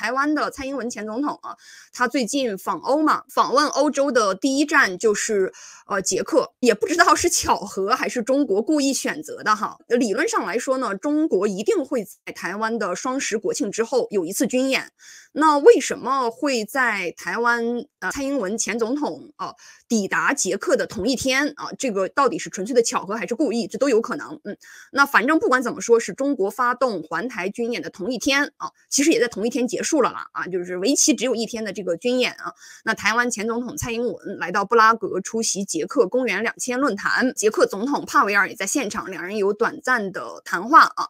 台湾的蔡英文前总统啊，他最近访欧嘛，访问欧洲的第一站就是呃捷克，也不知道是巧合还是中国故意选择的哈。理论上来说呢，中国一定会在台湾的双十国庆之后有一次军演。那为什么会在台湾呃蔡英文前总统啊抵达捷克的同一天啊？这个到底是纯粹的巧合还是故意，这都有可能。嗯，那反正不管怎么说，是中国发动环台军演的同一天啊，其实也在同一天结束。住了啦啊，就是为期只有一天的这个军演啊。那台湾前总统蔡英文来到布拉格出席捷克公元两千论坛，捷克总统帕维尔也在现场，两人有短暂的谈话啊。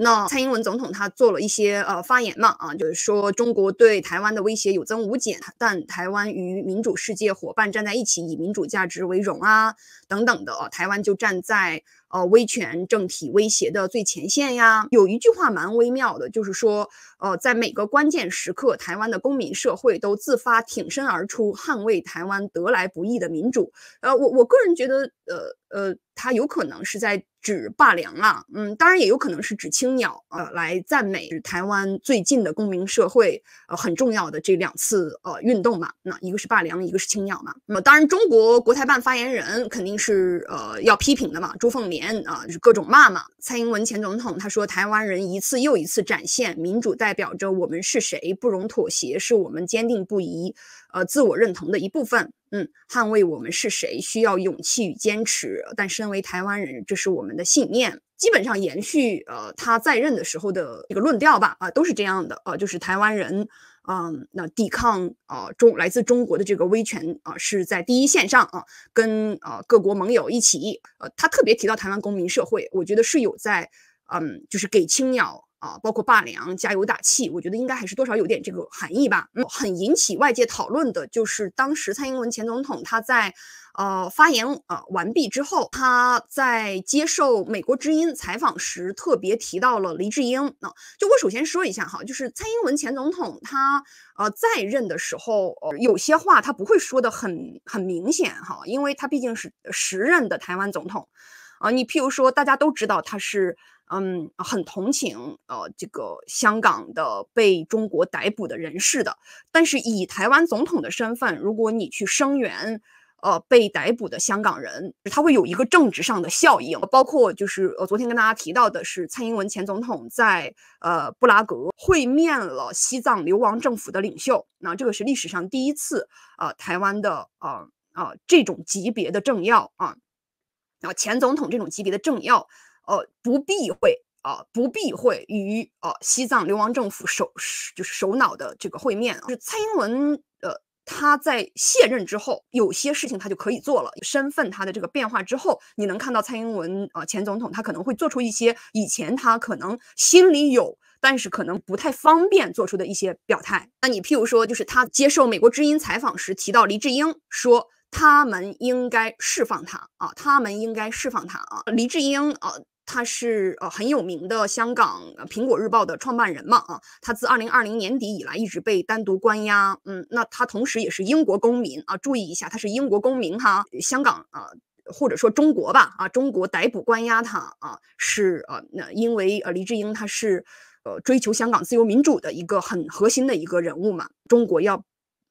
那蔡英文总统他做了一些呃发言嘛，啊，就是说中国对台湾的威胁有增无减，但台湾与民主世界伙伴站在一起，以民主价值为荣啊，等等的，台湾就站在呃威权政体威胁的最前线呀。有一句话蛮微妙的，就是说，呃，在每个关键时刻，台湾的公民社会都自发挺身而出，捍卫台湾得来不易的民主。呃，我我个人觉得，呃呃，他有可能是在。指罢良啊，嗯，当然也有可能是指青鸟，呃，来赞美台湾最近的公民社会，呃，很重要的这两次呃运动嘛，那一个是罢良，一个是青鸟嘛。那么，当然中国国台办发言人肯定是呃要批评的嘛，朱凤莲啊，就是各种骂嘛。蔡英文前总统他说，台湾人一次又一次展现民主代表着我们是谁，不容妥协是我们坚定不移，呃，自我认同的一部分。嗯，捍卫我们是谁需要勇气与坚持，但身为台湾人，这是我们的信念。基本上延续呃他在任的时候的一个论调吧，啊，都是这样的，呃，就是台湾人，嗯，那抵抗啊中来自中国的这个威权啊，是在第一线上啊，跟呃各国盟友一起，呃，他特别提到台湾公民社会，我觉得是有在，嗯，就是给青鸟。啊，包括罢梁加油打气，我觉得应该还是多少有点这个含义吧。嗯，很引起外界讨论的就是当时蔡英文前总统他在呃发言呃完毕之后，他在接受美国之音采访时特别提到了黎智英。那就我首先说一下哈，就是蔡英文前总统他呃在任的时候，有些话他不会说的很很明显哈，因为他毕竟是时任的台湾总统啊。你譬如说大家都知道他是。嗯，很同情呃这个香港的被中国逮捕的人士的，但是以台湾总统的身份，如果你去声援，呃被逮捕的香港人，他会有一个政治上的效应，包括就是呃昨天跟大家提到的是，蔡英文前总统在呃布拉格会面了西藏流亡政府的领袖，那这个是历史上第一次呃台湾的呃呃这种级别的政要啊啊前总统这种级别的政要。呃，不避讳啊，不避讳与呃西藏流亡政府首就是首脑的这个会面，就是蔡英文呃，他在卸任之后，有些事情他就可以做了，身份他的这个变化之后，你能看到蔡英文啊前总统他可能会做出一些以前他可能心里有，但是可能不太方便做出的一些表态。那你譬如说，就是他接受美国之音采访时提到黎智英，说他们应该释放他啊，他们应该释放他啊，黎智英啊。他是呃很有名的香港《苹果日报》的创办人嘛啊，他自二零二零年底以来一直被单独关押，嗯，那他同时也是英国公民啊，注意一下他是英国公民哈，香港呃或者说中国吧啊，中国逮捕关押他啊是呃那因为呃黎智英他是呃追求香港自由民主的一个很核心的一个人物嘛，中国要。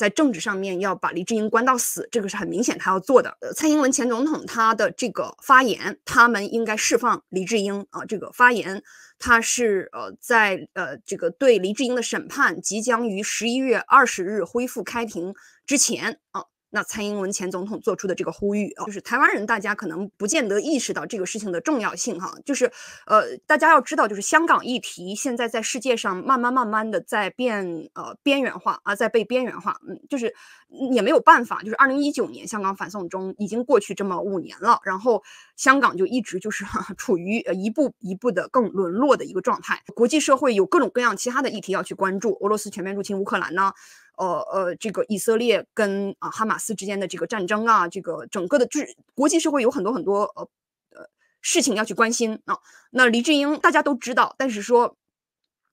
在政治上面要把黎志英关到死，这个是很明显他要做的。呃，蔡英文前总统他的这个发言，他们应该释放黎志英啊，这个发言，他是呃在呃这个对黎志英的审判即将于十一月二十日恢复开庭之前啊。那蔡英文前总统做出的这个呼吁啊，就是台湾人，大家可能不见得意识到这个事情的重要性哈。就是，呃，大家要知道，就是香港议题现在在世界上慢慢慢慢的在变呃边缘化啊，在被边缘化。嗯，就是也没有办法。就是二零一九年香港反送中已经过去这么五年了，然后香港就一直就是 处于一步一步的更沦落的一个状态。国际社会有各种各样其他的议题要去关注，俄罗斯全面入侵乌克兰呢。呃呃，这个以色列跟啊哈马斯之间的这个战争啊，这个整个的就是国际社会有很多很多呃呃事情要去关心啊。那黎志英大家都知道，但是说。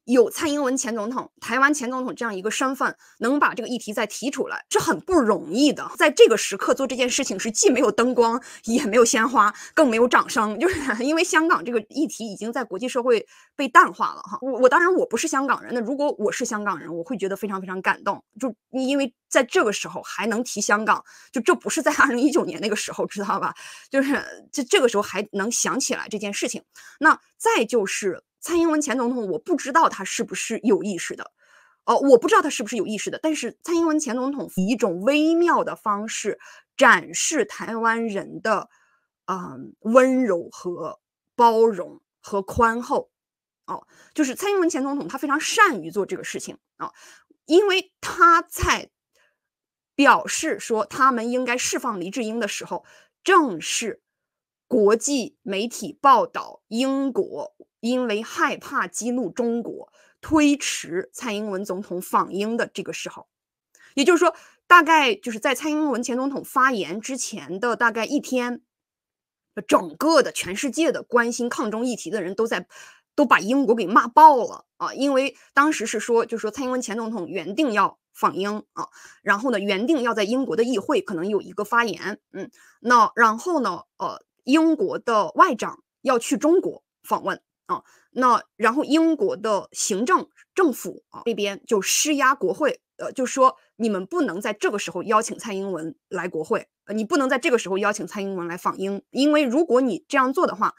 有蔡英文前总统、台湾前总统这样一个身份，能把这个议题再提出来，是很不容易的。在这个时刻做这件事情，是既没有灯光，也没有鲜花，更没有掌声，就是 因为香港这个议题已经在国际社会被淡化了哈。我我当然我不是香港人，那如果我是香港人，我会觉得非常非常感动，就因为在这个时候还能提香港，就这不是在二零一九年那个时候，知道吧？就是这这个时候还能想起来这件事情，那再就是。蔡英文前总统，我不知道他是不是有意识的，哦，我不知道他是不是有意识的。但是蔡英文前总统以一种微妙的方式展示台湾人的，嗯，温柔和包容和宽厚，哦，就是蔡英文前总统他非常善于做这个事情啊，因为他在表示说他们应该释放黎志英的时候，正是。国际媒体报道，英国因为害怕激怒中国，推迟蔡英文总统访英的这个时候，也就是说，大概就是在蔡英文前总统发言之前的大概一天，整个的全世界的关心抗中议题的人都在都把英国给骂爆了啊！因为当时是说，就是说蔡英文前总统原定要访英啊，然后呢，原定要在英国的议会可能有一个发言，嗯，那然后呢，呃。英国的外长要去中国访问啊，那然后英国的行政政府啊这边就施压国会，呃，就说你们不能在这个时候邀请蔡英文来国会，呃，你不能在这个时候邀请蔡英文来访英，因为如果你这样做的话，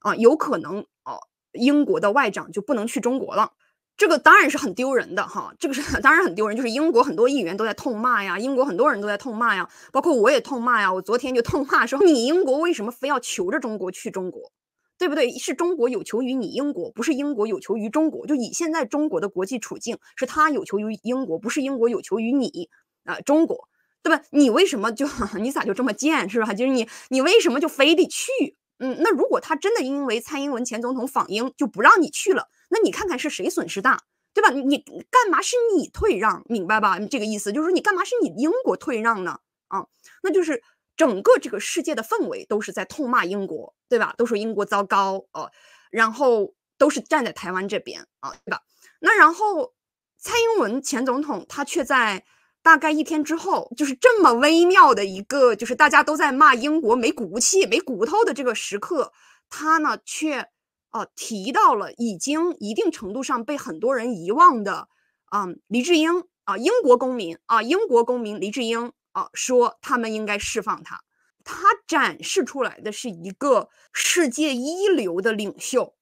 啊，有可能哦，英国的外长就不能去中国了。这个当然是很丢人的哈，这个是 当然很丢人。就是英国很多议员都在痛骂呀，英国很多人都在痛骂呀，包括我也痛骂呀。我昨天就痛骂说，你英国为什么非要求着中国去中国，对不对？是中国有求于你英国，不是英国有求于中国。就以现在中国的国际处境，是他有求于英国，不是英国有求于你啊，中国，对吧？你为什么就 你咋就这么贱，是吧？就是你你为什么就非得去？嗯，那如果他真的因为蔡英文前总统访英就不让你去了？那你看看是谁损失大，对吧？你干嘛是你退让，明白吧？这个意思就是说你干嘛是你英国退让呢？啊，那就是整个这个世界的氛围都是在痛骂英国，对吧？都说英国糟糕哦，然后都是站在台湾这边啊，对吧？那然后蔡英文前总统他却在大概一天之后，就是这么微妙的一个，就是大家都在骂英国没骨气、没骨头的这个时刻，他呢却。哦，提到了已经一定程度上被很多人遗忘的，嗯，黎智英啊，英国公民啊，英国公民黎智英啊，说他们应该释放他。他展示出来的是一个世界一流的领袖，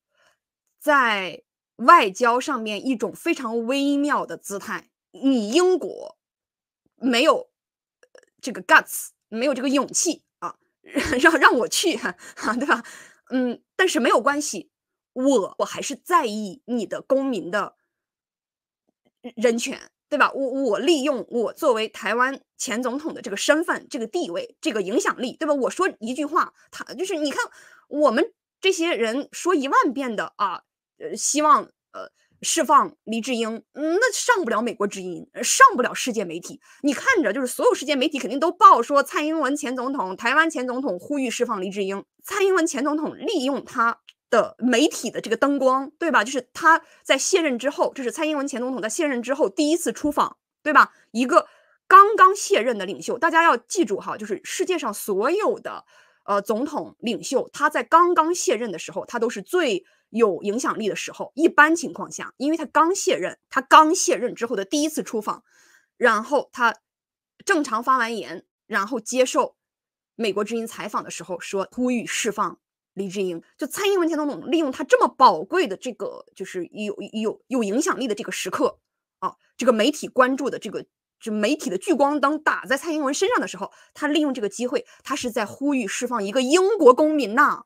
在外交上面一种非常微妙的姿态。你英国没有这个 guts，没有这个勇气啊，让让我去，对吧？嗯，但是没有关系。我我还是在意你的公民的人权，对吧？我我利用我作为台湾前总统的这个身份、这个地位、这个影响力，对吧？我说一句话，他就是你看我们这些人说一万遍的啊，呃，希望呃释放黎志英，那上不了美国之音，上不了世界媒体。你看着，就是所有世界媒体肯定都报说蔡英文前总统、台湾前总统呼吁释放黎志英。蔡英文前总统利用他。的媒体的这个灯光，对吧？就是他在卸任之后，这是蔡英文前总统在卸任之后第一次出访，对吧？一个刚刚卸任的领袖，大家要记住哈，就是世界上所有的呃总统领袖，他在刚刚卸任的时候，他都是最有影响力的时候。一般情况下，因为他刚卸任，他刚卸任之后的第一次出访，然后他正常发完言，然后接受美国之音采访的时候，说呼吁释放。李志廷就蔡英文前总统利用他这么宝贵的这个，就是有有有影响力的这个时刻啊，这个媒体关注的这个，就媒体的聚光灯打在蔡英文身上的时候，他利用这个机会，他是在呼吁释放一个英国公民呐，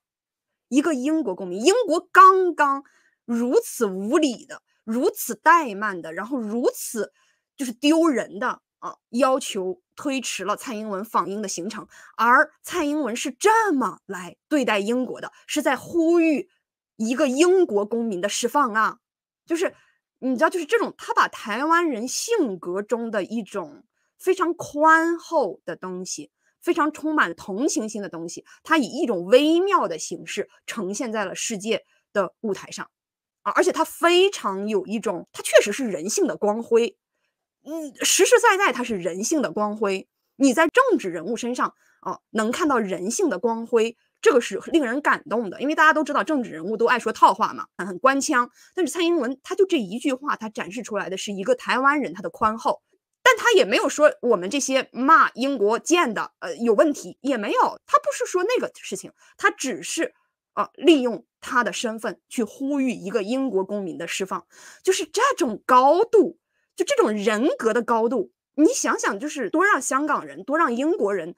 一个英国公民，英国刚刚如此无理的、如此怠慢的，然后如此就是丢人的啊要求。推迟了蔡英文访英的行程，而蔡英文是这么来对待英国的，是在呼吁一个英国公民的释放啊，就是你知道，就是这种他把台湾人性格中的一种非常宽厚的东西，非常充满同情心的东西，他以一种微妙的形式呈现在了世界的舞台上，啊，而且他非常有一种，他确实是人性的光辉。嗯，实实在在，他是人性的光辉。你在政治人物身上啊，能看到人性的光辉，这个是令人感动的。因为大家都知道，政治人物都爱说套话嘛，很很官腔。但是蔡英文他就这一句话，他展示出来的是一个台湾人他的宽厚。但他也没有说我们这些骂英国舰的呃有问题，也没有，他不是说那个事情，他只是啊利用他的身份去呼吁一个英国公民的释放，就是这种高度。就这种人格的高度，你想想，就是多让香港人、多让英国人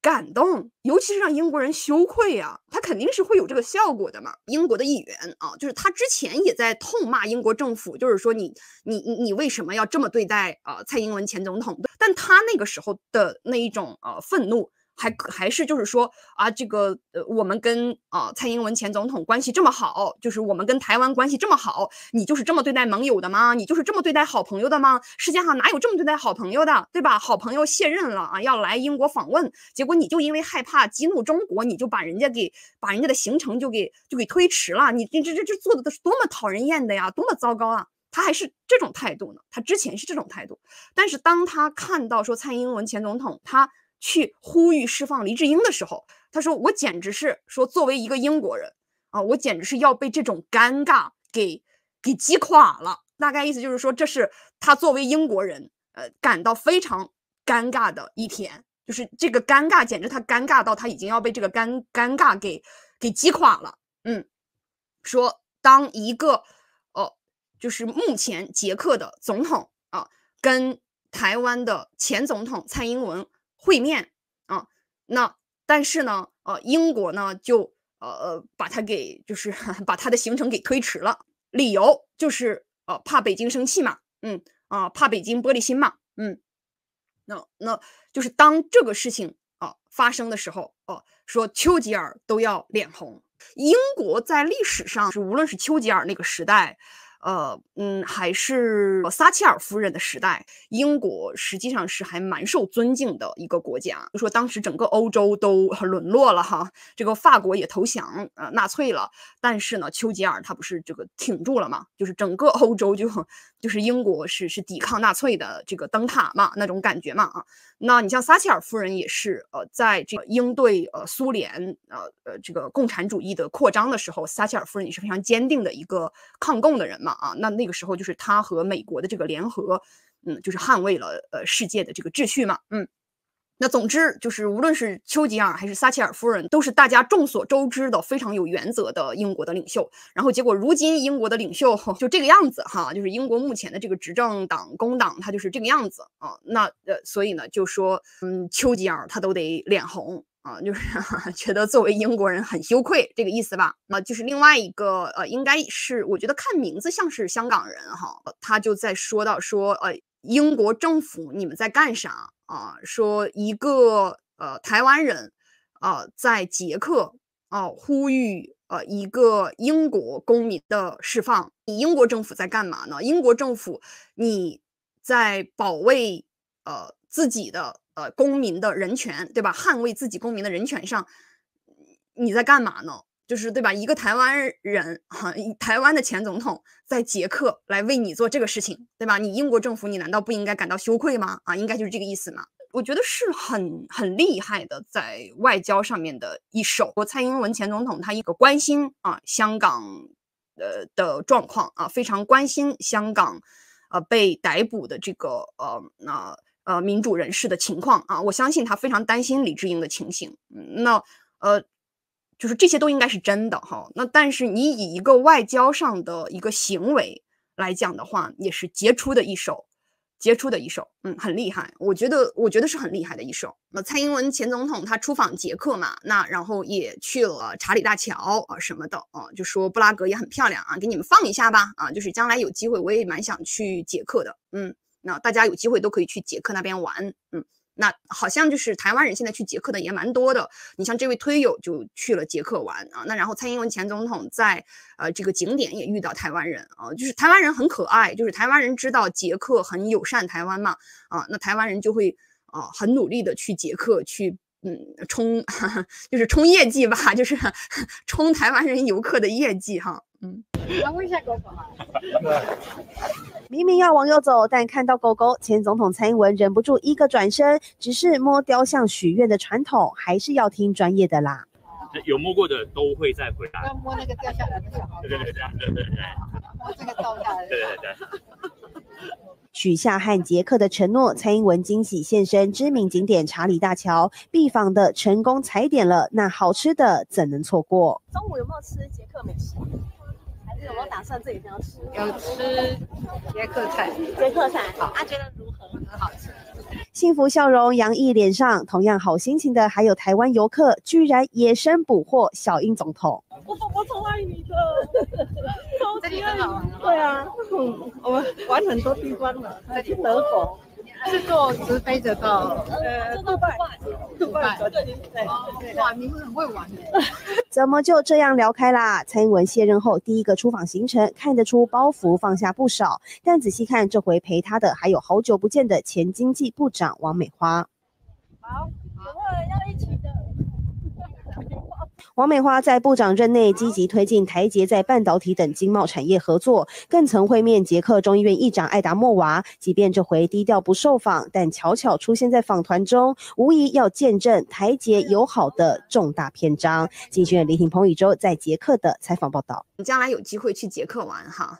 感动，尤其是让英国人羞愧呀，他肯定是会有这个效果的嘛。英国的议员啊，就是他之前也在痛骂英国政府，就是说你、你、你、你为什么要这么对待啊？蔡英文前总统，但他那个时候的那一种呃愤怒。还还是就是说啊，这个呃，我们跟啊蔡英文前总统关系这么好，就是我们跟台湾关系这么好，你就是这么对待盟友的吗？你就是这么对待好朋友的吗？世界上哪有这么对待好朋友的，对吧？好朋友卸任了啊，要来英国访问，结果你就因为害怕激怒中国，你就把人家给把人家的行程就给就给推迟了。你这这这这做的都是多么讨人厌的呀，多么糟糕啊！他还是这种态度呢，他之前是这种态度，但是当他看到说蔡英文前总统他。去呼吁释放黎智英的时候，他说：“我简直是说，作为一个英国人啊，我简直是要被这种尴尬给给击垮了。”大概意思就是说，这是他作为英国人呃感到非常尴尬的一天，就是这个尴尬简直他尴尬到他已经要被这个尴尴尬给给击垮了。嗯，说当一个哦，就是目前捷克的总统啊，跟台湾的前总统蔡英文。会面啊，那但是呢，呃，英国呢就呃把它给就是 把它的行程给推迟了，理由就是呃怕北京生气嘛，嗯啊怕北京玻璃心嘛，嗯，那那就是当这个事情啊发生的时候，哦说丘吉尔都要脸红，英国在历史上是无论是丘吉尔那个时代。呃嗯，还是撒切尔夫人的时代，英国实际上是还蛮受尊敬的一个国家。就说当时整个欧洲都沦落了哈，这个法国也投降呃纳粹了，但是呢丘吉尔他不是这个挺住了嘛？就是整个欧洲就就是英国是是抵抗纳粹的这个灯塔嘛那种感觉嘛啊。那你像撒切尔夫人也是呃在这个应对呃苏联呃呃这个共产主义的扩张的时候，撒切尔夫人也是非常坚定的一个抗共的人嘛。啊，那那个时候就是他和美国的这个联合，嗯，就是捍卫了呃世界的这个秩序嘛，嗯。那总之就是，无论是丘吉尔还是撒切尔夫人，都是大家众所周知的非常有原则的英国的领袖。然后结果如今英国的领袖 就这个样子哈，就是英国目前的这个执政党工党，它就是这个样子啊。那呃，所以呢，就说嗯，丘吉尔他都得脸红。啊，就是 觉得作为英国人很羞愧，这个意思吧？那就是另外一个，呃，应该是我觉得看名字像是香港人哈，他就在说到说，呃，英国政府你们在干啥啊？说一个呃台湾人，啊在捷克啊呼吁呃一个英国公民的释放，你英国政府在干嘛呢？英国政府你在保卫呃？自己的呃公民的人权，对吧？捍卫自己公民的人权上，你在干嘛呢？就是对吧？一个台湾人，台湾的前总统在捷克来为你做这个事情，对吧？你英国政府，你难道不应该感到羞愧吗？啊，应该就是这个意思嘛。我觉得是很很厉害的，在外交上面的一手。蔡英文前总统他一个关心啊香港呃的状况啊，非常关心香港呃被逮捕的这个呃那。呃，民主人士的情况啊，我相信他非常担心李智英的情形。那呃，就是这些都应该是真的哈。那但是你以一个外交上的一个行为来讲的话，也是杰出的一手，杰出的一手，嗯，很厉害。我觉得，我觉得是很厉害的一手。那蔡英文前总统他出访捷克嘛，那然后也去了查理大桥啊什么的啊，就说布拉格也很漂亮啊，给你们放一下吧啊，就是将来有机会我也蛮想去捷克的，嗯。那大家有机会都可以去捷克那边玩，嗯，那好像就是台湾人现在去捷克的也蛮多的。你像这位推友就去了捷克玩啊，那然后蔡英文前总统在呃这个景点也遇到台湾人啊，就是台湾人很可爱，就是台湾人知道捷克很友善台湾嘛，啊，那台湾人就会啊很努力的去捷克去嗯冲，就是冲业绩吧，就是 冲台湾人游客的业绩哈，嗯。问一下高总啊。明明要往右走，但看到狗狗，前总统蔡英文忍不住一个转身，只是摸雕像许愿的传统，还是要听专业的啦。有摸过的都会再回答。要摸那个掉下来的。对对对对对对。摸这个掉下来的。对对对。许下和杰克的承诺，蔡英文惊喜现身知名景点查理大桥，必访的成功踩点了。那好吃的怎能错过？中午有没有吃杰克美食？有没有打算自己要吃？有吃捷克菜。捷克菜，好，他觉得如何？很好吃。幸福笑容洋溢脸上，同样好心情的还有台湾游客，居然野生捕获小英总统。我宝宝宠爱你的，超级好。对啊，嗯，我们玩很多地方了，还去德国。是坐直飞呃，对，对对很会玩，怎么就这样聊开了？蔡英文卸任后第一个出访行程，看得出包袱放下不少，但仔细看，这回陪她的还有好久不见的前经济部长王美花。好，两个人要一起。王美花在部长任内积极推进台捷在半导体等经贸产业合作，更曾会面捷克众议院议长艾达莫娃。即便这回低调不受访，但巧巧出现在访团中，无疑要见证台捷友好的重大篇章。记者李廷彭宇洲在捷克的采访报道。你将来有机会去捷克玩哈？